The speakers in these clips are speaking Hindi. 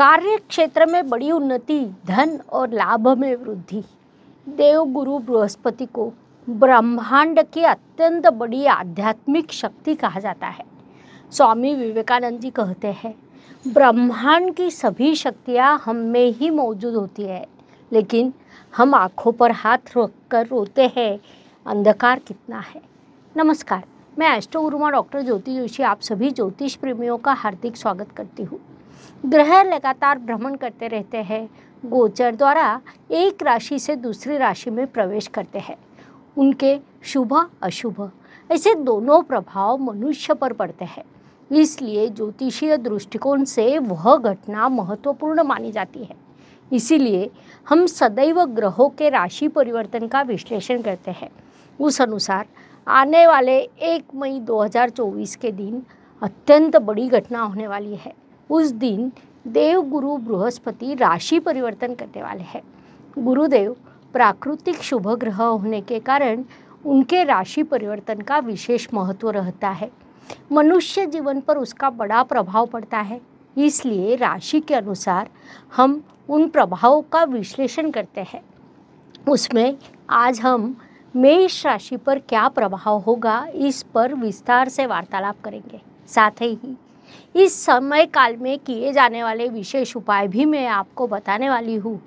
कार्य क्षेत्र में बड़ी उन्नति धन और लाभ में वृद्धि देव गुरु बृहस्पति को ब्रह्मांड की अत्यंत बड़ी आध्यात्मिक शक्ति कहा जाता है स्वामी विवेकानंद जी कहते हैं ब्रह्मांड की सभी शक्तियाँ हम में ही मौजूद होती है लेकिन हम आँखों पर हाथ रख कर रोते हैं अंधकार कितना है नमस्कार मैं एस्ट्रो गुरुमा डॉक्टर ज्योति जोशी आप सभी ज्योतिष प्रेमियों का हार्दिक स्वागत करती हूँ ग्रह लगातार भ्रमण करते रहते हैं गोचर द्वारा एक राशि से दूसरी राशि में प्रवेश करते हैं उनके शुभ अशुभ ऐसे दोनों प्रभाव मनुष्य पर पड़ते हैं इसलिए ज्योतिषीय दृष्टिकोण से वह घटना महत्वपूर्ण मानी जाती है इसीलिए हम सदैव ग्रहों के राशि परिवर्तन का विश्लेषण करते हैं उस अनुसार आने वाले एक मई 2024 के दिन अत्यंत बड़ी घटना होने वाली है उस दिन देव गुरु बृहस्पति राशि परिवर्तन करने वाले हैं गुरुदेव प्राकृतिक शुभ ग्रह होने के कारण उनके राशि परिवर्तन का विशेष महत्व रहता है मनुष्य जीवन पर उसका बड़ा प्रभाव पड़ता है इसलिए राशि के अनुसार हम उन प्रभावों का विश्लेषण करते हैं उसमें आज हम मेष राशि पर क्या प्रभाव होगा इस पर विस्तार से वार्तालाप करेंगे साथ ही इस समय काल में किए जाने वाले विशेष उपाय भी मैं आपको बताने वाली हूँ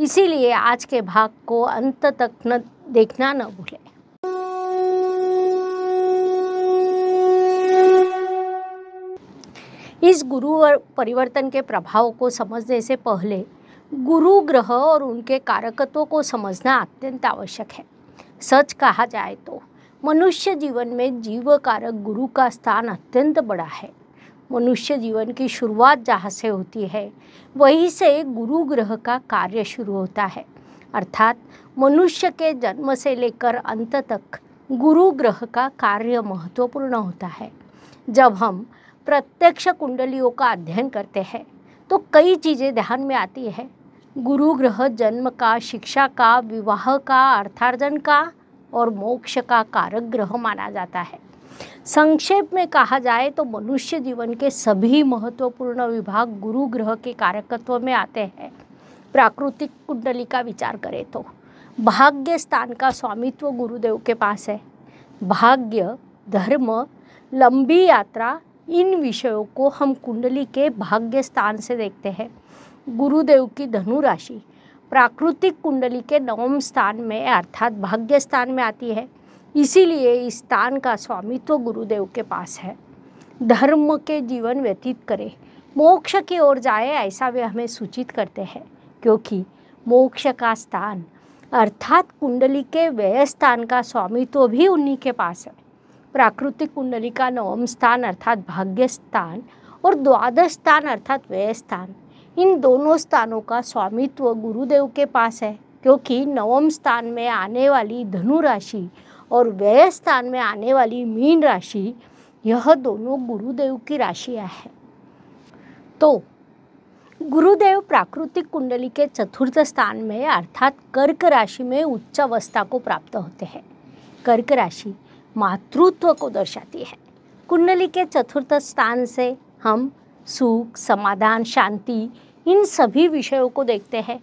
इसीलिए आज के भाग को अंत तक न देखना न भूलें इस गुरु और परिवर्तन के प्रभाव को समझने से पहले गुरु ग्रह और उनके कारकत्व को समझना अत्यंत आवश्यक है सच कहा जाए तो मनुष्य जीवन में जीव कारक गुरु का स्थान अत्यंत बड़ा है मनुष्य जीवन की शुरुआत जहाँ से होती है वहीं से गुरु ग्रह का कार्य शुरू होता है अर्थात मनुष्य के जन्म से लेकर अंत तक गुरु ग्रह का कार्य महत्वपूर्ण होता है जब हम प्रत्यक्ष कुंडलियों का अध्ययन करते हैं तो कई चीज़ें ध्यान में आती है गुरु ग्रह जन्म का शिक्षा का विवाह का अर्थार्जन का और मोक्ष का कारक ग्रह माना जाता है संक्षेप में कहा जाए तो मनुष्य जीवन के सभी महत्वपूर्ण विभाग गुरु ग्रह के कारकत्व में आते हैं प्राकृतिक कुंडली का विचार करें तो भाग्य स्थान का स्वामित्व गुरुदेव के पास है भाग्य धर्म लंबी यात्रा इन विषयों को हम कुंडली के भाग्य स्थान से देखते हैं गुरुदेव की धनु राशि प्राकृतिक कुंडली के नवम स्थान में अर्थात भाग्य स्थान में आती है इसीलिए इस स्थान का स्वामित्व तो गुरुदेव के पास है धर्म के जीवन व्यतीत करे मोक्ष की ओर जाए ऐसा वे हमें सूचित करते हैं क्योंकि मोक्ष का स्थान अर्थात कुंडली के व्यय स्थान का स्वामित्व तो भी उन्हीं के पास है प्राकृतिक कुंडली का नवम स्थान अर्थात भाग्य स्थान और द्वादश स्थान अर्थात व्यय स्थान इन दोनों स्थानों का स्वामित्व तो गुरुदेव के पास है क्योंकि नवम स्थान में आने वाली धनु राशि और व्यय स्थान में आने वाली मीन राशि यह दोनों गुरुदेव की राशियां हैं तो गुरुदेव प्राकृतिक कुंडली के चतुर्थ स्थान में अर्थात कर्क राशि में उच्च अवस्था को प्राप्त होते हैं कर्क राशि मातृत्व को दर्शाती है कुंडली के चतुर्थ स्थान से हम सुख समाधान शांति इन सभी विषयों को देखते हैं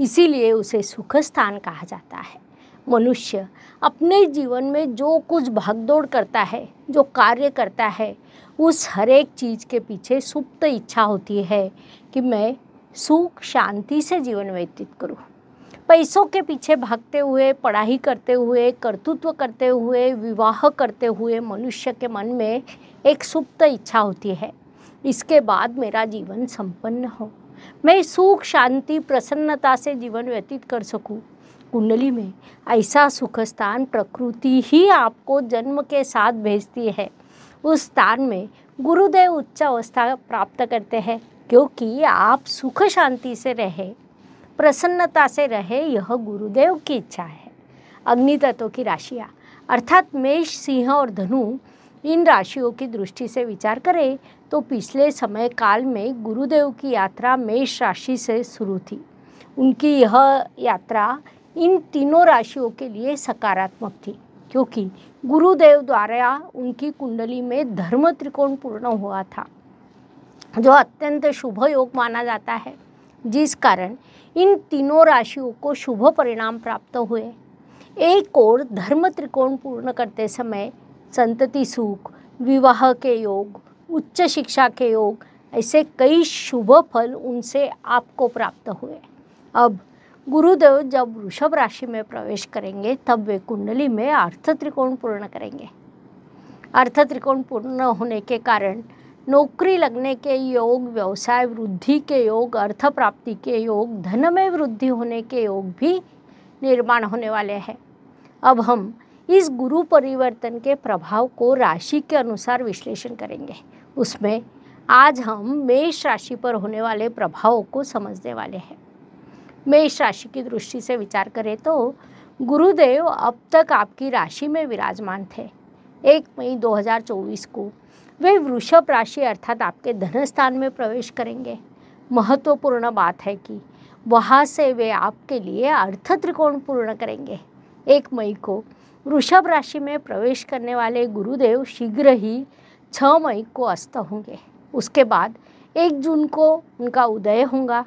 इसीलिए उसे सुख स्थान कहा जाता है मनुष्य अपने जीवन में जो कुछ भागदौड़ करता है जो कार्य करता है उस हर एक चीज़ के पीछे सुप्त इच्छा होती है कि मैं सुख शांति से जीवन व्यतीत करूं। पैसों के पीछे भागते हुए पढ़ाई करते हुए कर्तृत्व करते हुए विवाह करते हुए मनुष्य के मन में एक सुप्त इच्छा होती है इसके बाद मेरा जीवन संपन्न हो मैं सुख शांति प्रसन्नता से जीवन व्यतीत कर सकूं कुंडली में ऐसा सुख स्थान प्रकृति ही आपको जन्म के साथ भेजती है उस स्थान में गुरुदेव उच्च अवस्था प्राप्त करते हैं क्योंकि आप सुख शांति से रहे प्रसन्नता से रहे यह गुरुदेव की इच्छा है अग्नि तत्वों की राशियाँ अर्थात मेष सिंह और धनु इन राशियों की दृष्टि से विचार करें तो पिछले समय काल में गुरुदेव की यात्रा मेष राशि से शुरू थी उनकी यह यात्रा इन तीनों राशियों के लिए सकारात्मक थी क्योंकि गुरुदेव द्वारा उनकी कुंडली में धर्म त्रिकोण पूर्ण हुआ था जो अत्यंत शुभ योग माना जाता है जिस कारण इन तीनों राशियों को शुभ परिणाम प्राप्त हुए एक और धर्म त्रिकोण पूर्ण करते समय संतति सुख विवाह के योग उच्च शिक्षा के योग ऐसे कई शुभ फल उनसे आपको प्राप्त हुए अब गुरुदेव जब वृषभ राशि में प्रवेश करेंगे तब वे कुंडली में अर्थ त्रिकोण पूर्ण करेंगे अर्थ त्रिकोण पूर्ण होने के कारण नौकरी लगने के योग व्यवसाय वृद्धि के योग अर्थ प्राप्ति के योग धन में वृद्धि होने के योग भी निर्माण होने वाले हैं अब हम इस गुरु परिवर्तन के प्रभाव को राशि के अनुसार विश्लेषण करेंगे उसमें आज हम मेष राशि पर होने वाले प्रभावों को समझने वाले हैं मेष राशि की दृष्टि से विचार करें तो गुरुदेव अब तक आपकी राशि में विराजमान थे एक मई 2024 को वे वृषभ राशि अर्थात आपके धन स्थान में प्रवेश करेंगे महत्वपूर्ण बात है कि वहाँ से वे आपके लिए अर्थ त्रिकोण पूर्ण करेंगे एक मई को वृषभ राशि में प्रवेश करने वाले गुरुदेव शीघ्र ही छः मई को अस्त होंगे उसके बाद एक जून को उनका उदय होगा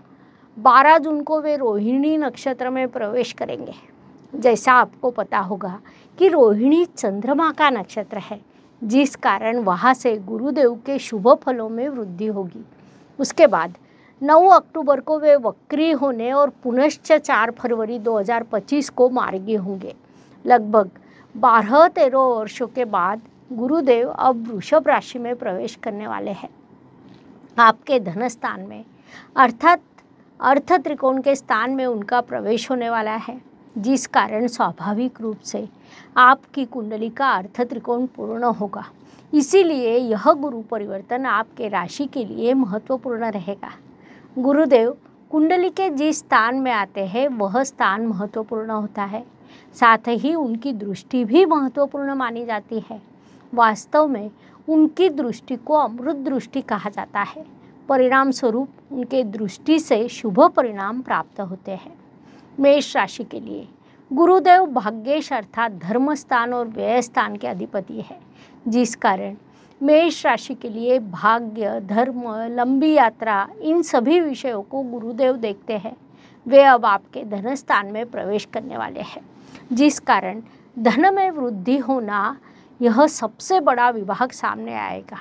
12 जून को वे रोहिणी नक्षत्र में प्रवेश करेंगे जैसा आपको पता होगा कि रोहिणी चंद्रमा का नक्षत्र है जिस कारण वहाँ से गुरुदेव के शुभ फलों में वृद्धि होगी उसके बाद 9 अक्टूबर को वे वक्री होने और पुनश्च 4 फरवरी 2025 को मार्गी होंगे लगभग बारह तेरह वर्षों के बाद गुरुदेव अब वृषभ राशि में प्रवेश करने वाले हैं आपके धनस्थान में अर्थात अर्थ त्रिकोण के स्थान में उनका प्रवेश होने वाला है जिस कारण स्वाभाविक रूप से आपकी कुंडली का अर्थ त्रिकोण पूर्ण होगा इसीलिए यह गुरु परिवर्तन आपके राशि के लिए महत्वपूर्ण रहेगा गुरुदेव कुंडली के जिस स्थान में आते हैं वह स्थान महत्वपूर्ण होता है साथ ही उनकी दृष्टि भी महत्वपूर्ण मानी जाती है वास्तव में उनकी दृष्टि को अमृत दृष्टि कहा जाता है परिणाम स्वरूप उनके दृष्टि से शुभ परिणाम प्राप्त होते हैं मेष राशि के लिए गुरुदेव भाग्येश अर्थात धर्म स्थान और व्यय स्थान के अधिपति है जिस कारण मेष राशि के लिए भाग्य धर्म लंबी यात्रा इन सभी विषयों को गुरुदेव देखते हैं वे अब आपके धन स्थान में प्रवेश करने वाले हैं जिस कारण धन में वृद्धि होना यह सबसे बड़ा विभाग सामने आएगा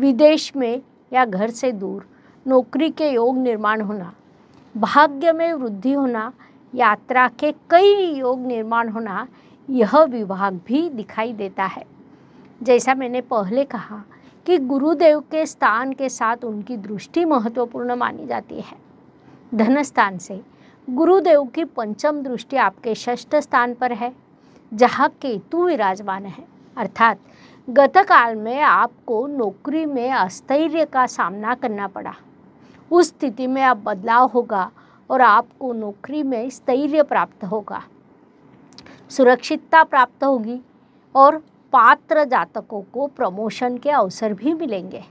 विदेश में या घर से दूर नौकरी के योग निर्माण होना भाग्य में वृद्धि होना यात्रा के कई योग निर्माण होना यह विभाग भी दिखाई देता है जैसा मैंने पहले कहा कि गुरुदेव के स्थान के साथ उनकी दृष्टि महत्वपूर्ण मानी जाती है धन स्थान से गुरुदेव की पंचम दृष्टि आपके षष्ठ स्थान पर है जहाँ केतु विराजमान है अर्थात गत काल में आपको नौकरी में अस्थैर्य का सामना करना पड़ा उस स्थिति में अब बदलाव होगा और आपको नौकरी में स्थैर्य प्राप्त होगा सुरक्षितता प्राप्त होगी और पात्र जातकों को प्रमोशन के अवसर भी मिलेंगे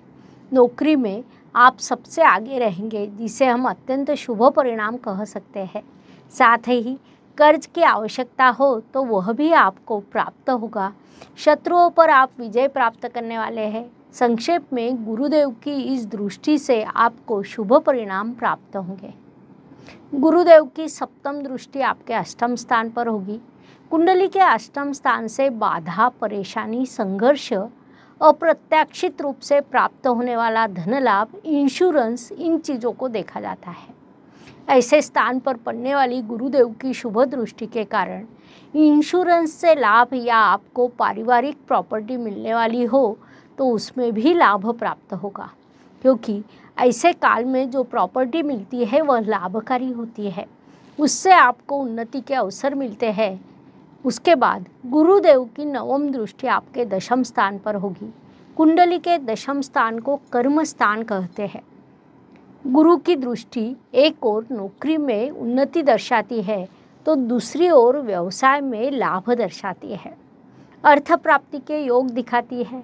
नौकरी में आप सबसे आगे रहेंगे जिसे हम अत्यंत शुभ परिणाम कह सकते हैं साथ ही कर्ज की आवश्यकता हो तो वह भी आपको प्राप्त होगा शत्रुओं पर आप विजय प्राप्त करने वाले हैं संक्षेप में गुरुदेव की इस दृष्टि से आपको शुभ परिणाम प्राप्त होंगे गुरुदेव की सप्तम दृष्टि आपके अष्टम स्थान पर होगी कुंडली के अष्टम स्थान से बाधा परेशानी संघर्ष अप्रत्याशित रूप से प्राप्त होने वाला धन लाभ इंश्योरेंस इन चीज़ों को देखा जाता है ऐसे स्थान पर पड़ने वाली गुरुदेव की शुभ दृष्टि के कारण इंश्योरेंस से लाभ या आपको पारिवारिक प्रॉपर्टी मिलने वाली हो तो उसमें भी लाभ प्राप्त होगा क्योंकि ऐसे काल में जो प्रॉपर्टी मिलती है वह लाभकारी होती है उससे आपको उन्नति के अवसर मिलते हैं उसके बाद गुरुदेव की नवम दृष्टि आपके दशम स्थान पर होगी कुंडली के दशम स्थान को कर्म स्थान कहते हैं गुरु की दृष्टि एक ओर नौकरी में उन्नति दर्शाती है तो दूसरी ओर व्यवसाय में लाभ दर्शाती है अर्थ प्राप्ति के योग दिखाती है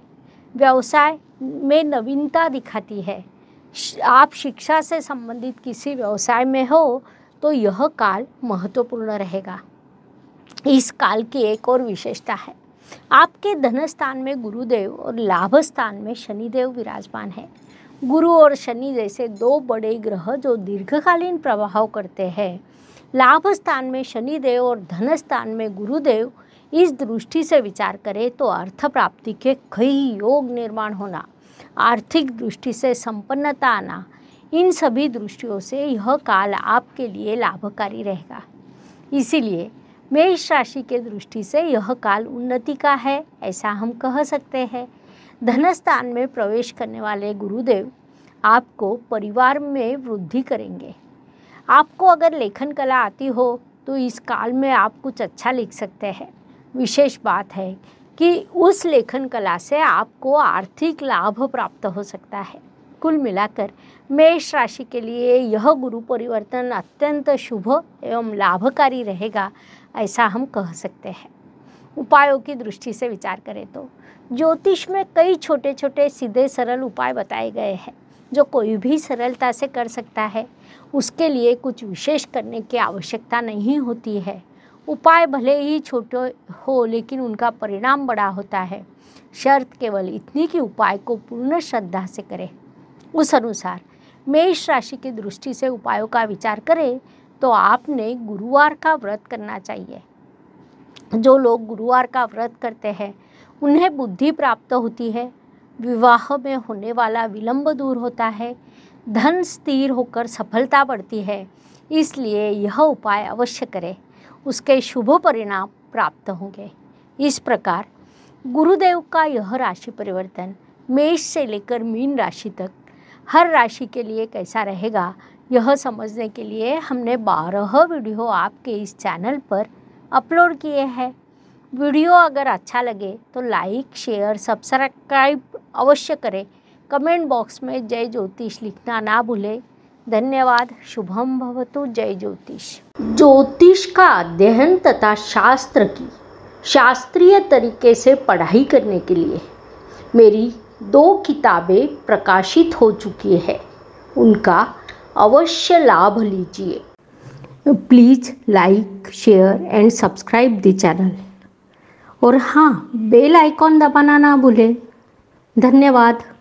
व्यवसाय में नवीनता दिखाती है आप शिक्षा से संबंधित किसी व्यवसाय में हो तो यह काल महत्वपूर्ण रहेगा इस काल की एक और विशेषता है आपके धन स्थान में गुरुदेव और लाभ स्थान में शनिदेव विराजमान है गुरु और शनि जैसे दो बड़े ग्रह जो दीर्घकालीन प्रभाव करते हैं लाभ स्थान में शनिदेव और धन स्थान में गुरुदेव इस दृष्टि से विचार करें तो अर्थ प्राप्ति के कई योग निर्माण होना आर्थिक दृष्टि से संपन्नता आना इन सभी दृष्टियों से यह काल आपके लिए लाभकारी रहेगा इसीलिए मेष राशि के दृष्टि से यह काल उन्नति का है ऐसा हम कह सकते हैं धनस्थान में प्रवेश करने वाले गुरुदेव आपको परिवार में वृद्धि करेंगे आपको अगर लेखन कला आती हो तो इस काल में आप कुछ अच्छा लिख सकते हैं विशेष बात है कि उस लेखन कला से आपको आर्थिक लाभ प्राप्त हो सकता है कुल मिलाकर मेष राशि के लिए यह गुरु परिवर्तन अत्यंत शुभ एवं लाभकारी रहेगा ऐसा हम कह सकते हैं उपायों की दृष्टि से विचार करें तो ज्योतिष में कई छोटे छोटे सीधे सरल उपाय बताए गए हैं जो कोई भी सरलता से कर सकता है उसके लिए कुछ विशेष करने की आवश्यकता नहीं होती है उपाय भले ही छोटे हो लेकिन उनका परिणाम बड़ा होता है शर्त केवल इतनी कि उपाय को पूर्ण श्रद्धा से करें उस अनुसार मेष राशि की दृष्टि से उपायों का विचार करें तो आपने गुरुवार का व्रत करना चाहिए जो लोग गुरुवार का व्रत करते हैं उन्हें बुद्धि प्राप्त होती है विवाह में होने वाला विलंब दूर होता है धन स्थिर होकर सफलता बढ़ती है इसलिए यह उपाय अवश्य करें उसके शुभ परिणाम प्राप्त होंगे इस प्रकार गुरुदेव का यह राशि परिवर्तन मेष से लेकर मीन राशि तक हर राशि के लिए कैसा रहेगा यह समझने के लिए हमने बारह वीडियो आपके इस चैनल पर अपलोड किए हैं वीडियो अगर अच्छा लगे तो लाइक शेयर सब्सक्राइब अवश्य करें कमेंट बॉक्स में जय ज्योतिष लिखना ना भूलें धन्यवाद शुभम भवतु जय ज्योतिष ज्योतिष का अध्ययन तथा शास्त्र की शास्त्रीय तरीके से पढ़ाई करने के लिए मेरी दो किताबें प्रकाशित हो चुकी है उनका अवश्य लाभ लीजिए please like share and subscribe the channel और हाँ बेल आइकॉन दबाना ना भूलें धन्यवाद